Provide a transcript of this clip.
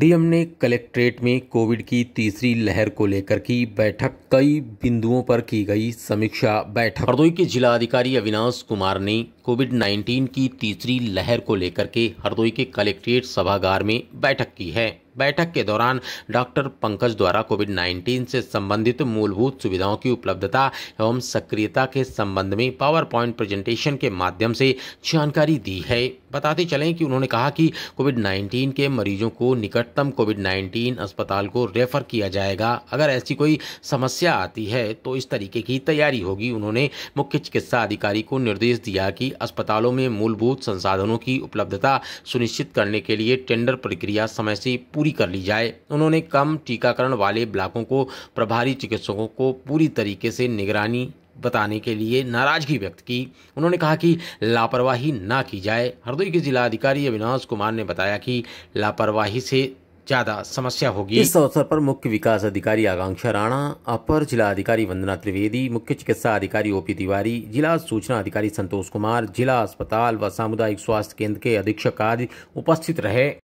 DM ने collectorate में Covid की तीसरी लहर को लेकर की बैठक कई बिंदुओं पर की गई समीक्षा बैठक हरदोई के जिला अधिकारी अविनाश कुमार ने कोविड 19 की तीसरी लहर को लेकर के हरदोई के कलेक्ट्रेट सभागार में बैठक की है बैठक के दौरान डॉक्टर पंकज द्वारा कोविड 19 से संबंधित मूलभूत सुविधाओं की उपलब्धता एवं सक्रियता के संबंध में पावर पॉइंट प्रेजेंटेशन के माध्यम से जानकारी दी है बताते चलें कि उन्होंने कहा कि कोविड 19 के मरीजों को निकटतम कोविड 19 अस्पताल को रेफर किया जाएगा अगर ऐसी कोई समस्या आती है तो इस तरीके की तैयारी होगी उन्होंने मुख्य चिकित्सा अधिकारी को निर्देश दिया कि अस्पतालों में मूलभूत संसाधनों की उपलब्धता सुनिश्चित करने के लिए टेंडर प्रक्रिया समय से पूरी कर ली जाए उन्होंने कम टीकाकरण वाले ब्लॉकों को प्रभारी चिकित्सकों को पूरी तरीके से निगरानी बताने के लिए नाराजगी व्यक्त की उन्होंने कहा कि लापरवाही ना की जाए हरदोई के जिलाधिकारी अविनाश कुमार ने बताया कि लापरवाही से ज्यादा समस्या होगी इस अवसर पर मुख्य विकास अधिकारी आकांक्षा राणा अपर जिला अधिकारी वंदना त्रिवेदी मुख्य चिकित्सा अधिकारी ओपी तिवारी जिला सूचना अधिकारी संतोष कुमार जिला अस्पताल व सामुदायिक स्वास्थ्य केंद्र के अधीक्षक आदि उपस्थित रहे